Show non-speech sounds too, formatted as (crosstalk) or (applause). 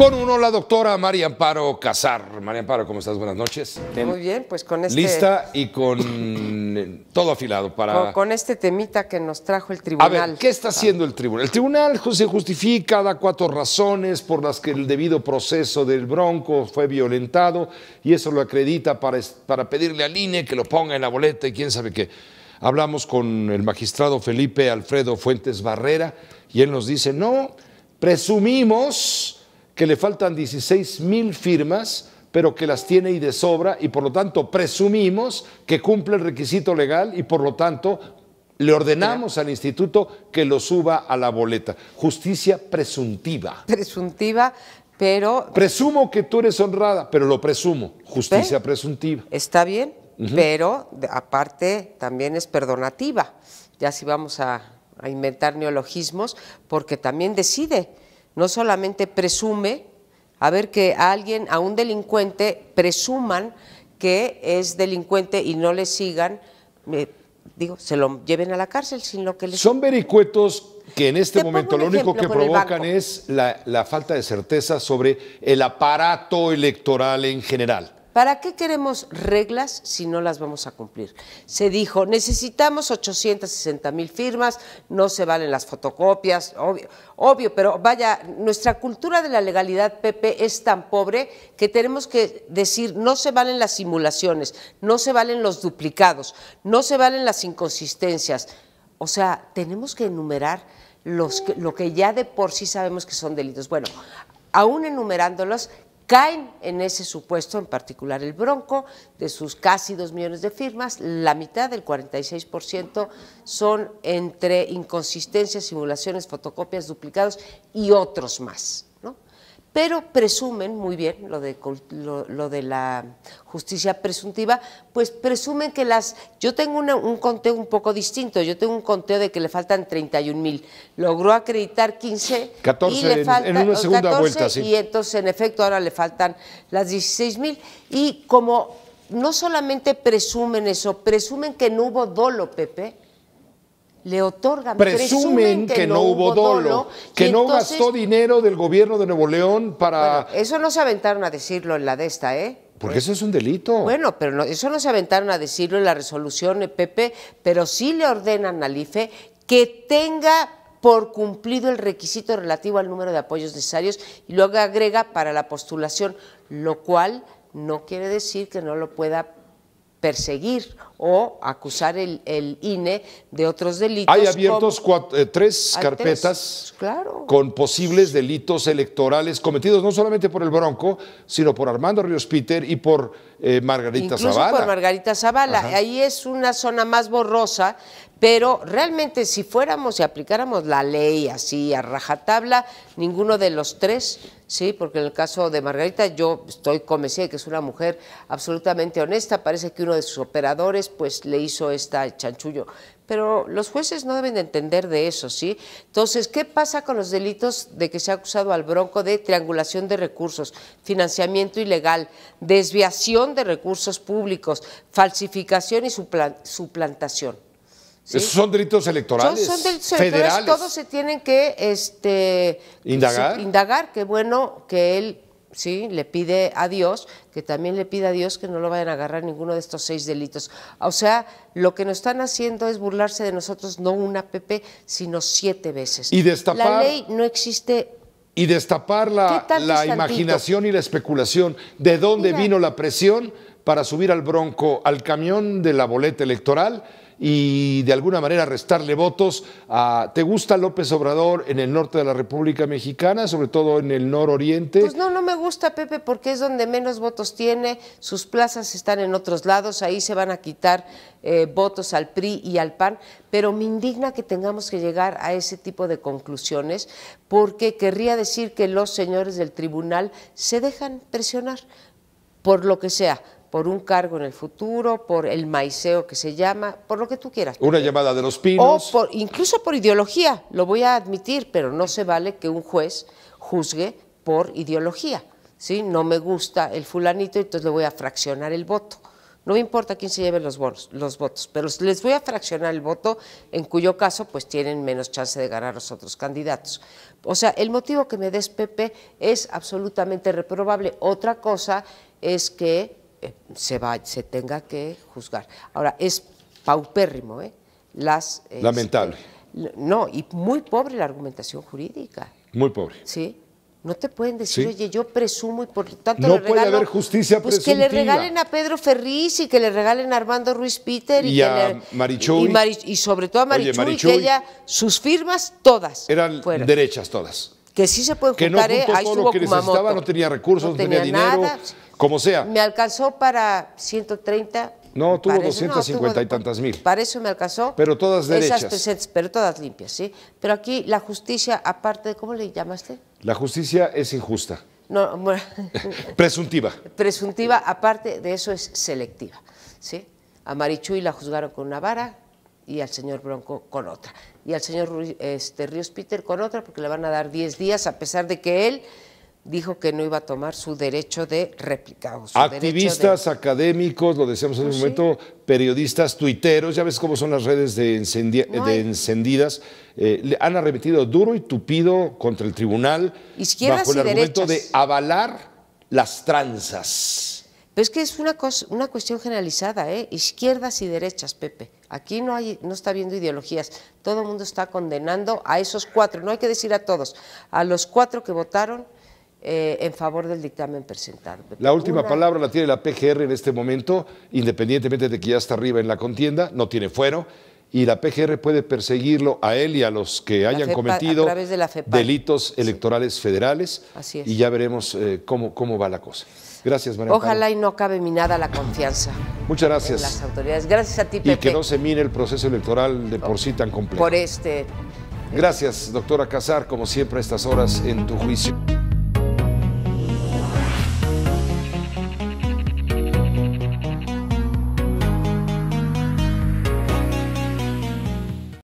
Con uno la doctora María Amparo Casar. María Amparo, ¿cómo estás? Buenas noches. Muy bien, pues con este... Lista y con eh, todo afilado para... Con, este temita que nos trajo el tribunal. A ver, ¿qué está haciendo el tribunal? El tribunal se justifica, da cuatro razones por las que el debido proceso del bronco fue violentado y eso lo acredita para, para pedirle al INE que lo ponga en la boleta y quién sabe qué. Hablamos con el magistrado Felipe Alfredo Fuentes Barrera y él nos dice, no, presumimos que le faltan 16 mil firmas, pero que las tiene y de sobra, y por lo tanto presumimos que cumple el requisito legal y por lo tanto le ordenamos al instituto que lo suba a la boleta. Justicia presuntiva. Presuntiva, pero... Presumo que tú eres honrada, pero lo presumo. Justicia presuntiva. Está bien, pero aparte también es perdonativa. Ya si vamos a inventar neologismos, porque también decide no solamente presume, a ver que a alguien, a un delincuente, presuman que es delincuente y no le sigan, eh, digo, se lo lleven a la cárcel sino que les... Son vericuetos que en este momento lo único que provocan es la falta de certeza sobre el aparato electoral en general. ¿Para qué queremos reglas si no las vamos a cumplir? Se dijo, necesitamos 860 mil firmas, no se valen las fotocopias, obvio, obvio, pero vaya, nuestra cultura de la legalidad, Pepe, es tan pobre que tenemos que decir, no se valen las simulaciones, no se valen los duplicados, no se valen las inconsistencias. O sea, tenemos que enumerar lo que ya de por sí sabemos que son delitos. Bueno, aún enumerándolos, caen en ese supuesto, en particular el Bronco, de sus casi dos millones de firmas, la mitad, el 46%, son entre inconsistencias, simulaciones, fotocopias, duplicados y otros más pero presumen, muy bien, lo de, lo, de la justicia presuntiva, pues presumen que las... Yo tengo un conteo un poco distinto, yo tengo un conteo de que le faltan 31 mil, logró acreditar 15 y le en, falta, en una segunda vuelta, sí. Y entonces, en efecto, ahora le faltan las 16 mil y como no solamente presumen eso, presumen que no hubo dolo, Pepe, le otorgan. Presumen, que, no hubo dolo, que no gastó dinero del gobierno de Nuevo León para... eso no se aventaron a decirlo en la de esta, ¿eh? Porque eso es un delito. Bueno, pero eso no se aventaron a decirlo en la resolución, eh, Pepe, pero sí le ordenan al IFE que tenga por cumplido el requisito relativo al número de apoyos necesarios y luego agrega para la postulación, lo cual no quiere decir que no lo pueda perseguir o acusar el, el INE de otros delitos. Hay abiertos eh, tres carpetas con posibles delitos electorales cometidos no solamente por el Bronco, sino por Armando Ríos Peter y por eh, Margarita Incluso Zavala. por Margarita Zavala. Ahí es una zona más borrosa, pero realmente si fuéramos y aplicáramos la ley así a rajatabla, ninguno de los tres, sí, porque en el caso de Margarita yo estoy convencida de que es una mujer absolutamente honesta, parece que uno de sus operadores pues le hizo esta chanchullo, pero los jueces no deben entender de eso, ¿sí? Entonces, ¿qué pasa con los delitos de que se ha acusado al Bronco de triangulación de recursos, financiamiento ilegal, desviación de recursos públicos, falsificación y suplantación? Esos son delitos electorales. Son, delitos electorales. Todos se tienen que este, indagar. Que, indagar. Qué bueno que él sí le pide a Dios, que también le pida a Dios que no lo vayan a agarrar ninguno de estos seis delitos. O sea, lo que nos están haciendo es burlarse de nosotros no una PP, sino siete veces. Y destapar. La ley no existe y destapar la, la imaginación y la especulación de dónde vino la presión para subir al bronco, al camión de la boleta electoral y de alguna manera restarle votos. A, ¿Te gusta López Obrador en el norte de la República Mexicana, sobre todo en el nororiente? Pues no, no me gusta, Pepe, porque es donde menos votos tiene, sus plazas están en otros lados, ahí se van a quitar eh, votos al PRI y al PAN, pero me indigna que tengamos que llegar a ese tipo de conclusiones, porque querría decir que los señores del tribunal se dejan presionar por lo que sea, por un cargo en el futuro, por el maiseo que se llama, por lo que tú quieras. Una llamada de los pinos. O incluso por ideología, lo voy a admitir, pero no se vale que un juez juzgue por ideología. ¿sí? No me gusta el fulanito, entonces le voy a fraccionar el voto. No me importa quién se lleve los, los votos, pero les voy a fraccionar el voto, en cuyo caso pues tienen menos chance de ganar los otros candidatos. O sea, el motivo que me des Pepe es absolutamente reprobable. Otra cosa es que eh, se, va, se tenga que juzgar. Ahora, es paupérrimo, ¿eh? Las, este, Lamentable. No, y muy pobre la argumentación jurídica. Muy pobre. Sí. No te pueden decir, oye, yo presumo y por tanto no puede haber justicia pues que le regalen a Pedro Ferriz y que le regalen a Armando Ruiz Peter y, a Marichuy. Y, y, sobre todo a Marichuy, que ella, sus firmas todas. Eran derechas todas que sí se puede juntar, que no ¿eh? que necesitaba, no tenía recursos, no tenía, dinero, como sea. Me alcanzó para 130. No, tuvo 250 y tantas mil. Para eso me alcanzó. Pero todas derechas. pero todas limpias, ¿sí? Pero aquí la justicia, aparte de, ¿cómo le llamaste? La justicia es injusta. No, bueno, (laughs) Presuntiva. Presuntiva, aparte de eso es selectiva, ¿sí? A Marichuy la juzgaron con una vara, y al señor Bronco con otra. Y al señor este, Ríos Peter con otra, porque le van a dar 10 días, a pesar de que él dijo que no iba a tomar su derecho de réplica. Activistas, académicos, lo decíamos en un ah, momento, periodistas, tuiteros, ya ves cómo son las redes de, encendidas, eh, le han arremetido duro y tupido contra el tribunal bajo el argumento de avalar las tranzas. Pero es que es una, cosa, una cuestión generalizada, ¿eh? izquierdas y derechas, Pepe. Aquí no, hay, no está habiendo ideologías, todo el mundo está condenando a esos cuatro, no hay que decir a todos, a los cuatro que votaron eh, en favor del dictamen presentado. La última palabra la tiene la PGR en este momento, independientemente de que ya está arriba en la contienda, no tiene fuero y la PGR puede perseguirlo a él y a los que hayan e cometido e delitos electorales federales. Así es. Y ya veremos eh, cómo, cómo va la cosa. Gracias, María. Ojalá y no cabe nada la confianza. Muchas gracias. las autoridades. Gracias a ti, Pepe. Y que no se mine el proceso electoral de por sí tan complejo. Por este. Eh, gracias, doctora Casar, como siempre a estas horas en tu juicio.